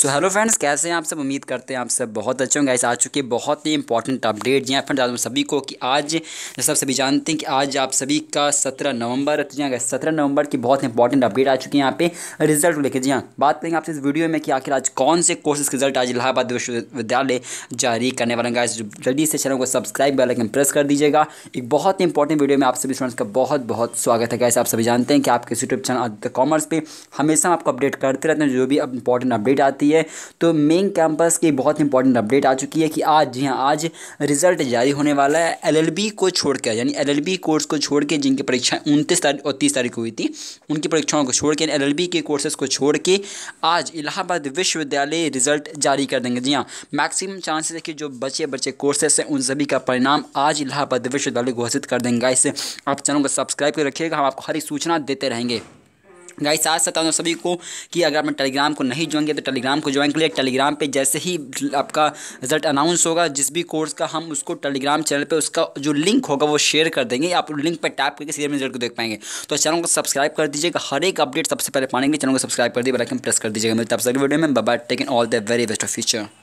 so hello friends कैसे हैं आप सब उम्मीद करते हैं आप सब बहुत अच्छे होंगे ऐसे आ चुके बहुत ही इंपॉर्टेंट अपडेट जी फ्रेंड्स हाँ आप सभी को कि आज जैसे आप सभी जानते हैं कि आज आप सभी का सत्रह नवंबर जी हाँ सत्रह नवंबर की बहुत इंपॉर्टेंट अपडेट आ चुकी है यहाँ पे रिजल्ट लेके लेकर जी हाँ बात करेंगे आपसे इस वीडियो में कि आखिर आज कौन से कोर्सेज के रिजल्ट आज इलाहाबाद विश्वविद्यालय जारी करने वाले हैं जल्दी से चैनल को सब्सक्राइब लेकिन प्रेस कर दीजिएगा एक बहुत ही इंपॉर्टेंट वीडियो में आप सभी स्टूडेंट्स का बहुत बहुत स्वागत है कैसे आप सभी जानते हैं कि आपके यूट्यूब चैनल कॉमर्स पर हमेशा आपको अपडेट करते रहते हैं जो भी इंपॉर्टेंट अपडेट आते जाती है तो मेन कैंपस की बहुत इंपॉर्टेंट अपडेट आ चुकी है कि आज जी हाँ आज रिजल्ट जारी होने वाला है एलएलबी को छोड़कर यानी एल कोर्स को छोड़ के जिनकी परीक्षाएं उनतीस तारीख और तीस तारीख हुई थी उनकी परीक्षाओं को छोड़ के एल के कोर्सेज को छोड़ के आज इलाहाबाद विश्वविद्यालय रिजल्ट जारी कर देंगे जी हाँ मैक्सिमम चांसेस है कि जो बचे बचे कोर्सेस हैं उन सभी का परिणाम आज इलाहाबाद विश्वविद्यालय घोषित कर देंगे इससे आप चैनल को सब्सक्राइब कर रखिएगा हम आपको हर एक सूचना देते रहेंगे गाइस साथ साथ आप सभी को कि अगर आपने टेलीग्राम को नहीं ज्वाइन किया तो टेलीग्राम को ज्वाइन कर लिया टेलीग्राम पे जैसे ही आपका रिजल्ट अनाउंस होगा जिस भी कोर्स का हम उसको टेलीग्राम चैनल पे उसका जो लिंक होगा वो शेयर कर देंगे आप लिंक पर टैप करके सीधे रिजल्ट को देख पाएंगे तो चैनल को सब्सक्राइब कर दीजिएगा हर एक अपडेट सबसे पहले पाने के लिए चैनल को सब्सक्राइब कर दिए बेलाइकन प्रेस कर दीजिएगा मेरे तब तक वीडियो में बाबा टेकन all the very best of future